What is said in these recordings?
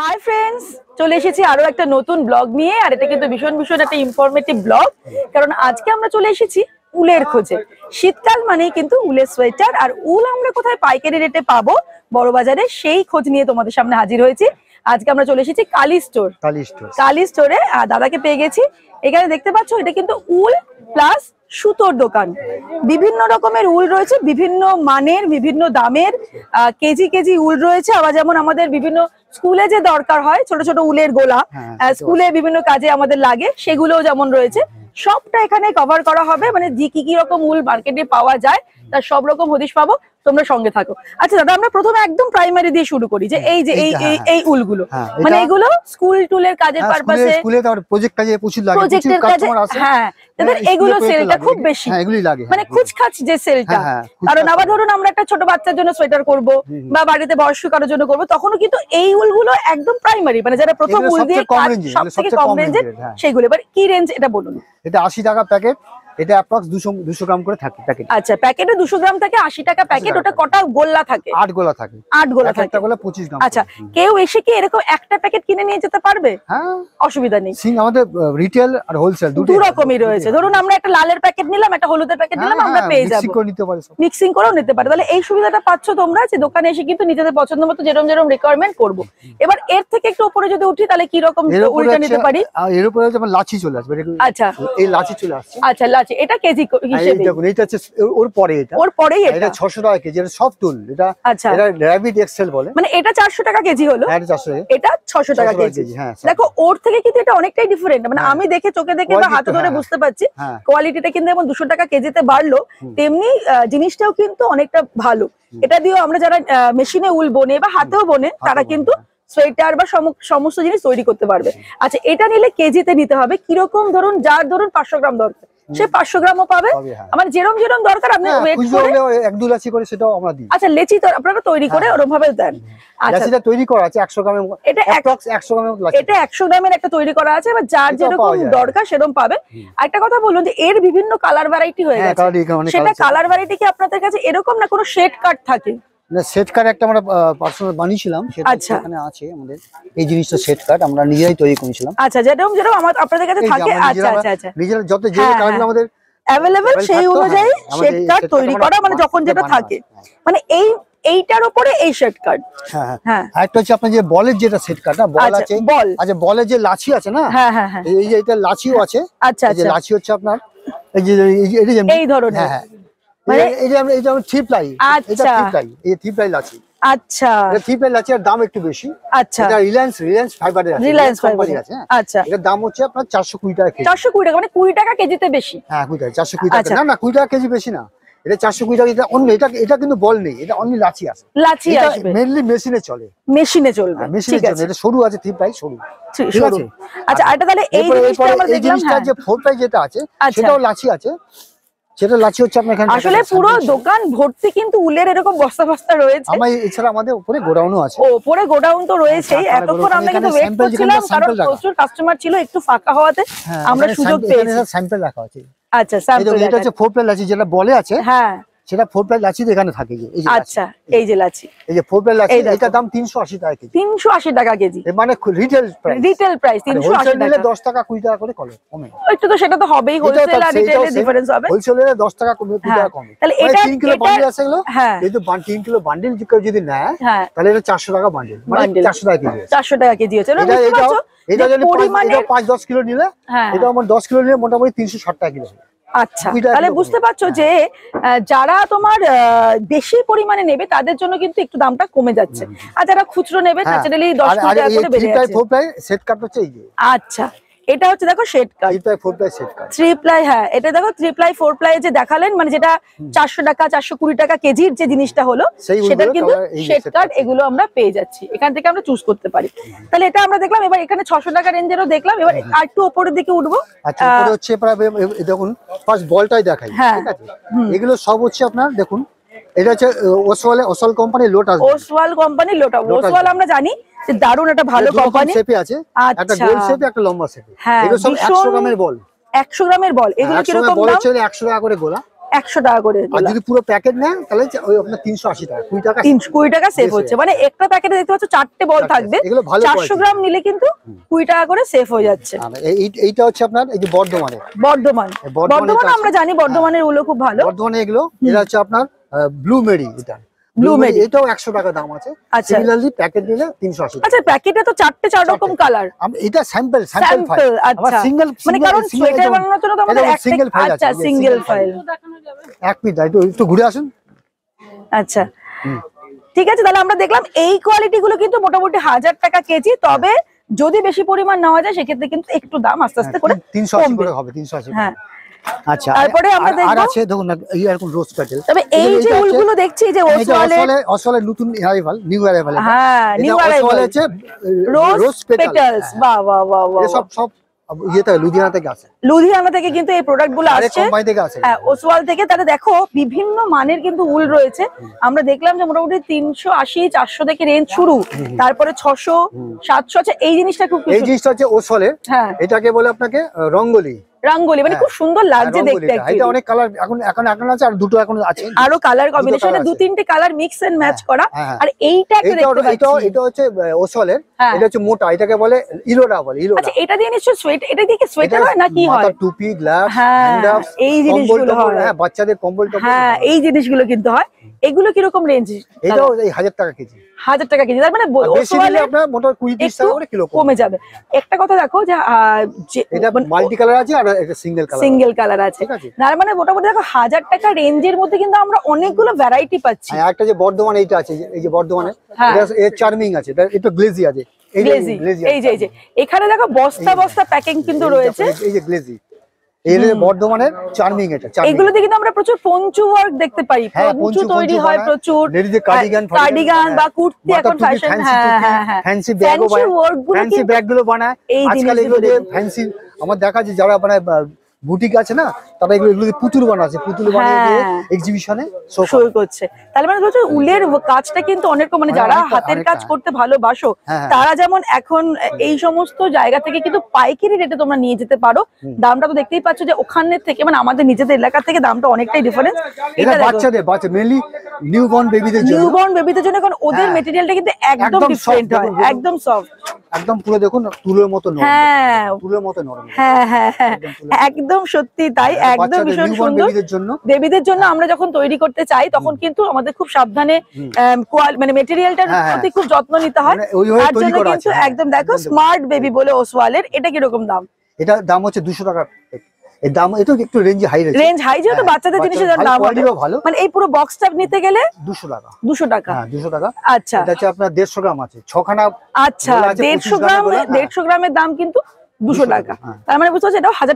Hi friends চলে এসেছি আরো একটা নতুন ব্লগ নিয়ে আর এটা কিন্তু ভীষণ ভীষণ একটা ইনফরমেটিভ ব্লগ কারণ আজকে আমরা চলে এসেছি উলের খোঁজে শীতকাল মানেই কিন্তু উলের সোয়েটার আর উল আমরা কোথায় পাইকারি রেটে পাবো বড়বাজারে সেই খোঁজ নিয়ে তোমাদের সামনে হাজির হয়েছি আজকে আমরা চলে এসেছি কালী স্টোর কালী স্টোর কালী স্টোরে দাদাকে পেয়ে গেছি এখানে দেখতে পাচ্ছ এটা কিন্তু উল প্লাস সুতোর দোকান বিভিন্ন রকমের উল রয়েছে বিভিন্ন মানের বিভিন্ন দামের কেজি কেজি উল রয়েছে আবার যেমন আমাদের বিভিন্ন স্কুলে যে দরকার হয় ছোট ছোট উলের গোলা হ্যাঁ, স্কুলে বিভিন্ন কাজে আমাদের লাগে সেগুলোও যেমন রয়েছে হ্যাঁ, হ্যাঁ। সবটা এখানে কভার করা হবে মানে যে কি কি রকম উল মার্কেটে পাওয়া যায় তার সব রকম হদিশ পাবো তোমরা সঙ্গে থাকো আচ্ছা দাদা আমরা প্রথমে একদম প্রাইমারি দিয়ে শুরু করি যে এই যে এই এই হ্যাঁ, হ্যাঁ। উলগুলো হ্যাঁ, মানে এগুলো স্কুল টুলের কাজের পারপাসে স্কুলে তার প্রজেক্ট কাজে প্রচুর লাগে প্রজেক্টের কাজে হ্যাঁ তাদের এগুলো সেলটা খুব বেশি মানে খুচখাচ যে সেলটা কারণ আবার ধরুন আমরা একটা ছোট বাচ্চার জন্য সোয়েটার করব বা বাড়িতে বয়স্ক কারোর জন্য করব তখনও কিন্তু এই উলগুলো একদম প্রাইমারি মানে যারা প্রথম উল দিয়ে সবচেয়ে কম রেঞ্জের সেইগুলো এবার কি রেঞ্জ এটা বলুন এটা 80 টাকা প্যাকেট এটা অ্যাপ্রক্স গ্রাম করে থাকে আচ্ছা প্যাকেটে গ্রাম থাকে টাকা প্যাকেট ওটা কটা গোল্লা থাকে আট গোলা থাকে আট গোলা থাকে গ্রাম আচ্ছা কেউ এসে কি এরকম একটা প্যাকেট কিনে নিয়ে যেতে পারবে হ্যাঁ। অসুবিধা নেই সিং আমাদের রিটেল আর হোলসেল দুটো রকমই রয়েছে ধরুন আমরা একটা লালের প্যাকেট নিলাম একটা হলুদের প্যাকেট নিলাম হ্যাঁ, আমরা পেয়ে যাব মিক্সিং করে নিতে মিক্সিং করেও নিতে পারে তাহলে এই সুবিধাটা পাচ্ছ তোমরা যে দোকানে এসে কিন্তু নিজেদের পছন্দ মতো যেরকম যেরকম রিকোয়ারমেন্ট করব এবার এর থেকে একটু উপরে যদি উঠি তাহলে কি রকম উল্টা নিতে পারি এর উপরে যেমন লাচি চলে আসবে আচ্ছা এই লাচি চলে আসছে আচ্ছা লাচি আছে এটা কেজি হিসেবে দেখুন এটা হচ্ছে ওর পরে এটা ওর পরে এটা 600 টাকা কেজি এটা সফট এটা আচ্ছা। এটা র‍্যাবিট এক্সেল বলে মানে এটা 400 টাকা কেজি হলো হ্যাঁ, এটা ছশো 600 টাকা কেজি হ্যাঁ দেখো ওর থেকে কিন্তু এটা অনেকটাই ডিফারেন্ট মানে হ্যাঁ। আমি দেখে চোখে দেখে বা হাতে ধরে হ্যাঁ। বুঝতে পারছি কোয়ালিটিটা কিন্তু এবং 200 টাকা কেজিতে বাড়লো তেমনি জিনিসটাও কিন্তু অনেকটা ভালো এটা দিয়েও আমরা যারা মেশিনে উল বনে বা হাতেও বনে তারা কিন্তু সোয়েটার বা সমস্ত জিনিস তৈরি করতে পারবে আচ্ছা এটা নিলে কেজিতে নিতে হবে কিরকম ধরুন যার ধরুন পাঁচশো গ্রাম দরকার সে পাঁচশো গ্রামও পাবে হ্যাঁ। আমার যেরম যেরম দরকার আপনি হ্যাঁ, এক দু লাচি করে সেটাও আমরা দিই আচ্ছা লেচি তো আপনারা তৈরি করে হ্যাঁ। ওরম ভাবে দেন আচ্ছা। তৈরি করা আছে একশো গ্রামের এটা গ্রামের এটা একশো গ্রামের একটা তৈরি করা আছে এবার যার যেরকম দরকার পাবে একটা কথা বলুন যে এর বিভিন্ন কালার ভ্যারাইটি হয়ে গেছে সেটা কালার ভ্যারাইটি কি আপনাদের কাছে এরকম না কোনো শেড কাট থাকে না একটা আমরা পার্সোনাল বানিয়েছিলাম আচ্ছা। আছে আমাদের এই আমরা তৈরি করেছিলাম আচ্ছা যেরকম আপনাদের আচ্ছা, আচ্ছা, যত হ্যাঁ, হ্যাঁ। আমাদের সেই অনুযায়ী তৈরি করা মানে যখন যেটা থাকে হ্যাঁ। মানে এই এইটার এই হ্যাঁ হ্যাঁ হচ্ছে আপনার যে বলের যেটা না বল আছে বল আচ্ছা বলের যে আছে না হ্যাঁ হ্যাঁ এই যে এটা আছে আচ্ছা আচ্ছা হচ্ছে আপনার এই হ্যাঁ মানে এই যে আমরা এই যে আমরা থ্রি প্লাই থ্রি প্লাই এই থ্রি প্লাই লাচি আচ্ছা এটা থ্রি প্লাই লাচি দাম একটু বেশি আচ্ছা এটা রিলায়েন্স রিলায়েন্স ফাইবারের আছে রিলায়েন্স ফাইবারের আছে হ্যাঁ। আচ্ছা দাম হচ্ছে আপনার 420 টাকা কেজি 420 টাকা মানে 20 টাকা কেজিতে বেশি হ্যাঁ 20 টাকা 420 টাকা আচ্ছা। না না 20 টাকা কেজি বেশি না এটা 420 টাকা এটা অন্য এটা এটা কিন্তু বল নেই এটা অন্য লাচি আছে লাচি হ্যাঁ, আছে মেইনলি মেশিনে চলে মেশিনে চলবে মেশিনে এটা সরু আছে থ্রি প্লাই সরু ঠিক আছে আচ্ছা এটা তাহলে এই জিনিসটা আমরা দেখলাম হ্যাঁ এই জিনিসটা যে ফোর প্লাই যেটা আছে আচ্ছা। সেটাও লাচি আছে সেটা লাচি হচ্ছে এখানে আসলে পুরো দোকান ভর্তি কিন্তু উলের এরকম বস্তা বস্তা রয়েছে আমার এছাড়া আমাদের উপরে গোডাউনও আছে ও উপরে গোডাউন তো রয়েছেই এতক্ষণ আমরা কিন্তু ওয়েট করছিলাম কারণ প্রচুর কাস্টমার ছিল একটু ফাঁকা হওয়াতে হ্যাঁ, আমরা সুযোগ পেয়েছি স্যাম্পল রাখা আছে আচ্ছা স্যাম্পল এটা হচ্ছে ফোর যেটা বলে আছে হ্যাঁ সেটা ফোর প্লাই লাচি এখানে থাকে এই যে আচ্ছা এই যে লাচি এই যে ফোর প্লাই লাচি দাম টাকা কেজি টাকা কেজি মানে রিটেল রিটেল প্রাইস টাকা টাকা করে কমে একটু সেটা তো হবেই হ্যাঁ। মানে কিলো হ্যাঁ। বান্ডিল কিলো বান্ডিল যদি নেয় হ্যাঁ। তাহলে এটা টাকা বান্ডিল মানে টাকা টাকা কেজি কিলো নিলে এটা আমার দশ কিলো নিলে মোটামুটি তিনশো ষাট টাকা কিলো আচ্ছা তাহলে বুঝতে পারছো যে হ্যাঁ। যারা তোমার বেশি পরিমাণে নেবে তাদের জন্য কিন্তু একটু দামটা কমে যাচ্ছে আর যারা খুচরো নেবে হ্যাঁ, ন্যাচারালি দশ টাকা করে আচ্ছা এটা হচ্ছে দেখো শেড কাট থ্রি প্লাই হ্যাঁ এটা দেখো থ্রি প্লাই ফোর প্লাই যে দেখালেন মানে যেটা চারশো টাকা চারশো কুড়ি টাকা কেজির যে জিনিসটা হলো সেটা কিন্তু শেড কাট এগুলো আমরা পেয়ে যাচ্ছি এখান থেকে আমরা চুজ করতে পারি তাহলে এটা আমরা দেখলাম এবার এখানে ছশো টাকা রেঞ্জেরও দেখলাম এবার হ্যাঁ, হ্যাঁ। আর একটু ওপরের দিকে উঠবো আচ্ছা, হচ্ছে দেখুন ফার্স্ট বলটাই দেখাই হ্যাঁ এগুলো সব হচ্ছে আপনার দেখুন এটা হচ্ছে Oswal Oswal company lotus Oswal company lotus Oswal আমরা জানি দারুন একটা ভালো কোম্পানি শেপে আছে একটা আচ্ছা। গোল শেপে একটা লম্বা শেপে হ্যাঁ, এগুলো সব 100 গ্রামের বল 100 গ্রামের বল হ্যাঁ, এগুলো কি রকম দাম 100 টাকা করে গোলা 100 টাকা করে আর যদি পুরো প্যাকেট নেন তাহলে ওই আপনার 380 টাকা 20 টাকা 320 টাকা সেভ হচ্ছে মানে একটা প্যাকেটে দেখতে পাচ্ছ চারটে বল থাকবে 400 গ্রাম নিলে কিন্তু 20 টাকা করে সেভ হয়ে যাচ্ছে এইটা হচ্ছে আপনার এই যে বর্ধমানে বর্ধমান বর্ধমান আমরা জানি হ্যাঁ। বর্ধমানের উলো খুব ভালো বর্ধমানে এগুলো এটা হচ্ছে আপনার ব্লু মেরি এটা এটাও টাকা দাম আছে প্যাকেটে আচ্ছা। আচ্ছা, তো চারটে চার রকম কালার এটা ফাইল আচ্ছা। মানে এক একটু ঘুরে আসুন আচ্ছা ঠিক আছে তাহলে আমরা দেখলাম এই কোয়ালিটি গুলো কিন্তু মোটামুটি হাজার টাকা কেজি তবে যদি বেশি পরিমাণ নেওয়া যায় সেক্ষেত্রে কিন্তু একটু দাম আস্তে আস্তে হ্যাঁ, করে তিনশো করে হবে তিনশো হ্যাঁ আচ্ছা তারপরে এই দেখছি যে লুধিয়ানা থেকে কিন্তু এই প্রোডাক্ট গুলো হ্যাঁ ওসওয়াল থেকে তাহলে দেখো বিভিন্ন মানের কিন্তু উল রয়েছে আমরা দেখলাম যে মোটামুটি তিনশো আশি চারশো থেকে রেঞ্জ শুরু তারপরে ছশো সাতশো আছে আচ্ছা, এই জিনিসটা খুব এই জিনিসটা হচ্ছে ওসলে হ্যাঁ এটাকে বলে আপনাকে রঙ্গলি রঙ্গোলি মানে হ্যাঁ। খুব সুন্দর হ্যাঁ, লাগছে দেখতে এটা অনেক কালার এখন এখন এখন আছে আর দুটো এখন আছে আরো কালার কম্বিনেশন দু তিনটে কালার মিক্স এন্ড ম্যাচ করা হ্যাঁ, আর এইটা একটু দেখতে এটা এটা হচ্ছে ওসলের এটা হচ্ছে মোটা এটাকে বলে ইলোরা বলে ইলোরা আচ্ছা এটা দিয়ে নিশ্চয় সোয়েট এটা দিয়ে কি সোয়েটার হয় না কি হয় মাথা টুপি গ্লাভস হ্যাঁ এই জিনিসগুলো হয় হ্যাঁ বাচ্চাদের কম্বল টপ হ্যাঁ এই জিনিসগুলো কিন্তু হয় এগুলো কিরকম রেঞ্জ এটাও এই 1000 টাকা কেজি 1000 টাকা কেজি তার মানে বেশি দিলে আপনার 20 30 টাকা করে কিলো কমে যাবে একটা কথা দেখো যে এটা মাল্টি মানে কালার আছে আর এটা সিঙ্গেল কালার সিঙ্গেল কালার আছে তার মানে মোটামুটি দেখো 1000 টাকা রেঞ্জের মধ্যে কিন্তু আমরা অনেকগুলো ভ্যারাইটি পাচ্ছি হ্যাঁ একটা যে বর্ধমান এইটা আছে এই যে বর্ধমানে চার্মিং হ্যাঁ। আছে এটা একটু গ্লেজি আছে এই যে এই যে এখানে দেখো বস্তা বস্তা প্যাকিং কিন্তু রয়েছে এই যে গ্লেজি বর্ধমানের চার্মিং আমরা প্রচুর পঞ্চু ওয়ার্ক দেখতে পাই হ্যাঁ, তৈরি হয় মানে হ্যাঁ, বা হ্যাঁ। কুর্তি হ্যাঁ হ্যাঁ ফ্যান্সি বানায় ফ্যান্সি আমার দেখা যে যারা মানে বুটিক আছে না তারা এগুলো পুতুল বানাচ্ছে পুতুল বানিয়ে এক্সিবিশনে হ্যাঁ। করছে তাহলে মানে হচ্ছে উলের কাজটা কিন্তু অনেক মানে যারা হাতের কাজ হ্যাঁ। করতে ভালোবাসো হ্যাঁ, তারা যেমন এখন এই সমস্ত জায়গা থেকে কিন্তু পাইকারি রেটে তোমরা নিয়ে যেতে পারো দামটা তো দেখতেই পাচ্ছ যে ওখানের থেকে মানে আমাদের নিজেদের এলাকা থেকে দামটা অনেকটাই ডিফারেন্স এটা বাচ্চাদের বাচ্চা মেইনলি নিউবর্ন বেবিদের জন্য নিউবর্ন বেবিদের জন্য কারণ ওদের মেটেরিয়ালটা কিন্তু একদম ডিফারেন্ট হয় একদম সফট একদম পুরো দেখুন তুলোর মতো নরম হ্যাঁ তুলোর মতো নরম হ্যাঁ, হ্যাঁ হ্যাঁ একদম সত্যি তাই হ্যাঁ, একদম ভীষণ সুন্দর বেবিদের জন্য হ্যাঁ। আমরা যখন তৈরি করতে চাই তখন কিন্তু আমাদের খুব সাবধানে মানে মেটেরিয়ালটার প্রতি খুব যত্ন নিতে হয় মানে তার জন্য কিন্তু একদম দেখো স্মার্ট বেবি বলে ওসওয়ালের এটা কিরকম দাম এটা দাম হচ্ছে দুশো টাকা এর দাম এটা একটু range high range range high যেহেতু হ্যাঁ, বাচ্চাদের জিনিসের দাম ভালো মানে এই পুরো বক্সটা নিতে গেলে 200 টাকা 200 টাকা হ্যাঁ 200 টাকা আচ্ছা এটা আপনার 150 গ্রাম আছে ছখানা আচ্ছা 150 গ্রাম 150 হ্যাঁ। গ্রামের দাম কিন্তু টাকা হ্যাঁ। তার মানে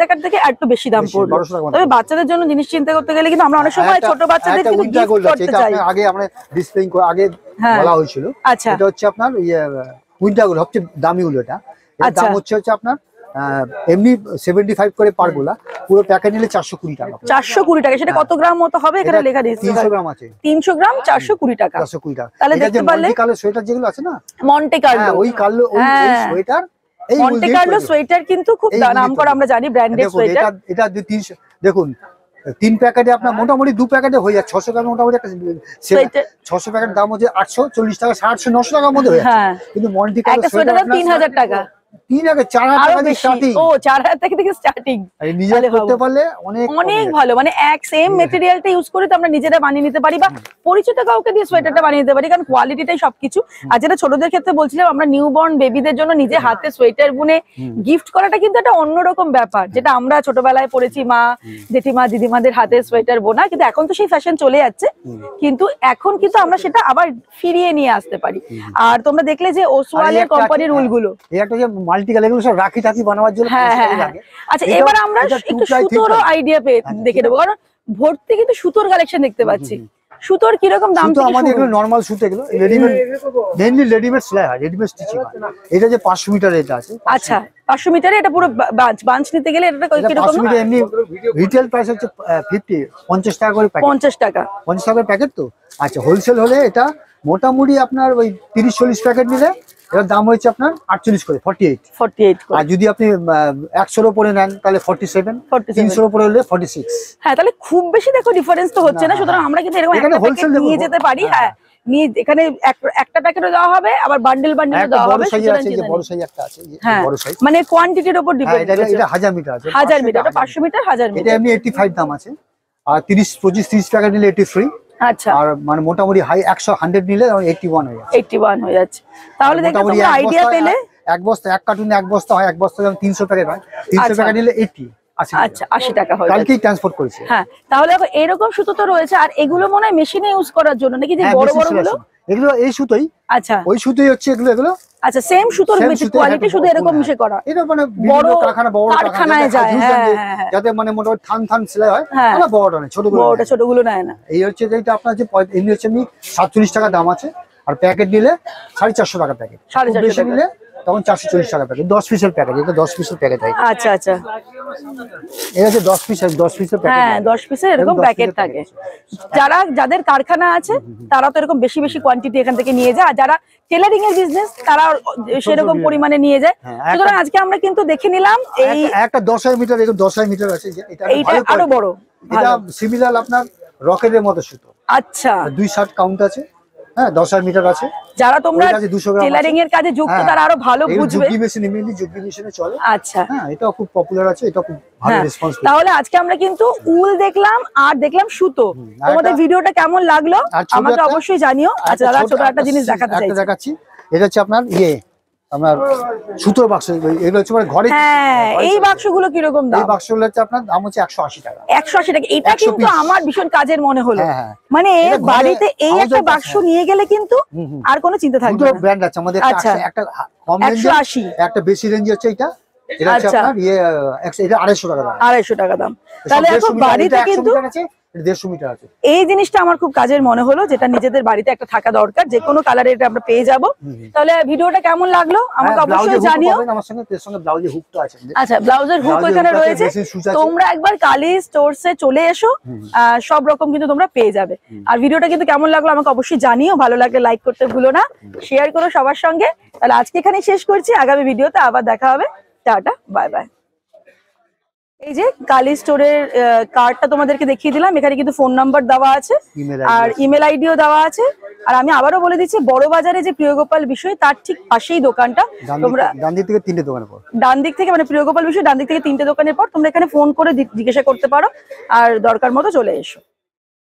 টাকার থেকে একটু বেশি দাম পড়বে তবে বাচ্চাদের জন্য জিনিস চিন্তা করতে গেলে কিন্তু আমরা অনেক সময় ছোট বাচ্চাদের আগে আমরা ডিসপ্লেইং আগে বলা হয়েছিল আচ্ছা এটা হচ্ছে আপনার উইন্টার ইয়ে, গুলো সবচেয়ে দামি গুলো এটা আচ্ছা। দাম হচ্ছে হচ্ছে আপনার এমনি সেভেন্টি ফাইভ করে পার গোলা পুরো প্যাকেট নিলে চারশো কুড়ি টাকা চারশো কুড়ি টাকা সেটা কত গ্রাম মতো হবে এখানে লেখা দিয়েছে তিনশো গ্রাম আছে তিনশো গ্রাম চারশো কুড়ি টাকা চারশো কুড়ি টাকা তাহলে দেখতে পারলে কালো সোয়েটার যেগুলো আছে না মন্টে হ্যাঁ, কার্লো ওই কার্লো ওই সোয়েটার মন্টে কার্লো সোয়েটার কিন্তু খুব নাম করা আমরা জানি ব্র্যান্ডেড সোয়েটার এটা তিনশো দেখুন তিন প্যাকেটে আপনার হ্যাঁ। মোটামুটি দু প্যাকেটে হয়ে যায় ছশো টাকা মোটামুটি ছশো প্যাকেট দাম হচ্ছে আটশো চল্লিশ টাকা সাড়ে নশো টাকার মধ্যে হয়ে হ্যাঁ। কিন্তু মন্টি কার্লো সোয়েটার তিন হাজার টাকা সেম মানে আমরা বানিয়ে নিতে পারি বা পরিচিত কাউকে বানিয়ে নিতে পারি কারণ ক্ষেত্রে বেবিদের জন্য হ্যাঁ। হাতে সোয়েটার বুনে গিফট করাটা কিন্তু একটা অন্যরকম ব্যাপার যেটা আমরা ছোটবেলায় পড়েছি মা জেঠিমা দিদিমাদের হাতে সোয়েটার বোনা কিন্তু এখন তো সেই ফ্যাশন চলে যাচ্ছে কিন্তু এখন কিন্তু আমরা সেটা আবার ফিরিয়ে নিয়ে আসতে পারি আর তোমরা দেখলে যে ওসওয়ালের কোম্পানির রুলগুলো একটা যে মাল্টিকাল এগুলো সব রাখি টাকি বানাবার জন্য হ্যাঁ, হ্যাঁ, হ্যাঁ। আচ্ছা এবার আমরা একটু সুতোর আইডিয়া পেয়ে আচ্ছা, দেখে নেবো কারণ ভর্তি কিন্তু সুতোর কালেকশন দেখতে পাচ্ছি সুতোর কি রকম দাম তো আমাদের এগুলো নরমাল সুতো এগুলো রেডিমেড মেইনলি রেডিমেড সেলাই হয় রেডিমেড স্টিচিং হয় এটা যে 500 মিটার এটা আছে আচ্ছা 500 মিটারে এটা পুরো বাঞ্চ বাঞ্চ নিতে গেলে এটা কি রকম 500 মিটার এমনি রিটেল প্রাইস হচ্ছে 50 50 টাকা করে প্যাকেট 50 টাকা 50 টাকার প্যাকেট তো আচ্ছা হোলসেল হলে এটা মোটামুটি আপনার ওই 30 40 প্যাকেট নিলে এর দাম হয়েছে আপনার আটচল্লিশ করে ফর্টি এইট ফর্টি এইট আর যদি আপনি একশোর ওপরে নেন তাহলে ফর্টি সেভেন তিনশোর ওপরে হলে ফর্টি সিক্স হ্যাঁ তাহলে খুব বেশি দেখো ডিফারেন্স তো হচ্ছে না সুতরাং আমরা কিন্তু এরকম হোলসেল নিয়ে যেতে পারি হ্যাঁ, হ্যাঁ। নিয়ে এখানে একটা প্যাকেটও দেওয়া হবে আবার বান্ডেল বান্ডেলও হ্যাঁ, দেওয়া হবে বড় সাইজ একটা হ্যাঁ, বড় সাইজ মানে কোয়ান্টিটির উপর ডিপেন্ড এটা এটা মিটার আছে মিটার এটা মিটার 1000 মিটার এটা এমনি 85 দাম আছে আর তিরিশ পঁচিশ ত্রিশ টাকা নিলে এটি ফ্রি আচ্ছা আর মানে মোটামুটি হাই 100 100 নিলে 81 হয়ে যাচ্ছে 81 হয়ে যাচ্ছে তাহলে দেখো তোমরা আইডিয়া পেলে এক বস্তা এক কার্টুনে এক বস্তা হয় এক বস্তা যখন 300 প্যাকেট হয় 300 প্যাকেট আচ্ছা। নিলে 80 আচ্ছা আশি টাকা হয় কালকেই ট্রান্সপোর্ট করেছে হ্যাঁ তাহলে দেখো এরকম সুতো তো রয়েছে আর এগুলো মনে হয় মেশিনে ইউজ করার জন্য নাকি যে হ্যাঁ, বড় বড় গুলো এগুলো এই সুতোই আচ্ছা ওই সুতোই হচ্ছে এগুলো এগুলো আচ্ছা সেম সুতোর কোয়ালিটি হ্যাঁ, শুধু এরকম মিশে করা এটা মানে বড় কারখানা বড় কারখানায় যায় হ্যাঁ, হ্যাঁ, যাতে মানে মোটামুটি থান থান সেলাই হয় না বড়টা নেই ছোটগুলো বড়টা ছোটগুলো নেয় না এই হচ্ছে যেটা আপনার যে এমনি হচ্ছে এমনি সাতচল্লিশ টাকা দাম আছে আর প্যাকেট নিলে সাড়ে চারশো টাকা প্যাকেট সাড়ে চারশো নিলে তখন চারশো চল্লিশ টাকা প্যাকেট দশ পিসের প্যাকেট এটা দশ পিসের প্যাকেট থাকে আচ্ছা আচ্ছা দশ দশ হ্যাঁ দশ পিসের প্যাকেট থাকে যারা যাদের কারখানা আছে তারা তো এরকম বেশি বেশি কোয়ান্টিটি এখান থেকে নিয়ে যায় আর যারা তারা সেরকম পরিমাণে নিয়ে যায় হ্যাঁ, সুতরাং আজকে আমরা কিন্তু দেখে নিলাম এই একটা দশ মিটার দশ মিটার আছে এটা আরো বড় সিমিলার আপনার রকেটের মতো সুতো আচ্ছা দুই শার্ট কাউন্ট আছে হ্যাঁ মিটার আছে যারা তোমরা টেলারিং এর কাজে যুক্ত হ্যাঁ, তারা আরো ভালো বুঝবে আচ্ছা হ্যাঁ খুব পপুলার আছে খুব হ্যাঁ, তাহলে আজকে আমরা কিন্তু উল দেখলাম আর দেখলাম সুতো তোমাদের ভিডিওটা কেমন লাগলো আমাকে অবশ্যই জানিও আচ্ছা ছোট একটা জিনিস দেখাচ্ছি এটা হচ্ছে আপনার ইয়ে আপনার সুতোর বাক্স এগুলো হচ্ছে মানে ঘরে হ্যাঁ এই বাক্সগুলো কিরকম দাম এই বাক্সগুলো হচ্ছে আপনার দাম হচ্ছে একশো আশি টাকা একশো আশি টাকা এটা কিন্তু আমার ভীষণ কাজের মনে হলো হ্যাঁ, হ্যাঁ। মানে বাড়িতে এই একটা বাক্স হ্যাঁ। নিয়ে গেলে কিন্তু আর কোনো চিন্তা থাকবে না ব্র্যান্ড আছে আমাদের একটা আচ্ছা। কম রেঞ্জে একটা বেশি রেঞ্জ হচ্ছে এটা এটা হচ্ছে আচ্ছা। আপনার ইয়ে এটা আড়াইশো টাকা দাম আড়াইশো টাকা দাম তাহলে এখন বাড়িতে কিন্তু এই জিনিসটা আমার খুব কাজের মনে হলো যেটা নিজেদের বাড়িতে একটা থাকা দরকার যে কোনো কালারে এটা আমরা পেয়ে যাব তাহলে ভিডিওটা কেমন লাগলো হ্যাঁ, আমাকে অবশ্যই জানিও এর আচ্ছা ব্লাউজের হুক এখানে রয়েছে তোমরা একবার কালী স্টোরসে চলে এসো সব রকম কিন্তু তোমরা পেয়ে যাবে আর ভিডিওটা কিন্তু কেমন লাগলো আমাকে অবশ্যই জানিও ভালো লাগলে লাইক করতে ভুলো না শেয়ার করো সবার সঙ্গে তাহলে আজকে এখানেই শেষ করছি আগামী ভিডিওতে আবার দেখা হবে টাটা বাই বাই এই যে কালী স্টোরের কার্ডটা তোমাদেরকে দেখিয়ে দিলাম এখানে কিন্তু ফোন নাম্বার দেওয়া আছে আর ইমেল আইডিও দেওয়া আছে আর আমি আবারও বলে দিচ্ছি বড় বাজারে যে প্রিয়গোপাল বিষয় তার ঠিক পাশেই দোকানটা তোমরা ডান দিক থেকে মানে প্রিয় গোপাল ডান দিক থেকে মানে প্রিয়গোপাল বিষয় ডান দিক থেকে তিনটে দোকানের পর তোমরা এখানে ফোন করে জিজ্ঞাসা করতে পারো আর দরকার মতো চলে এসো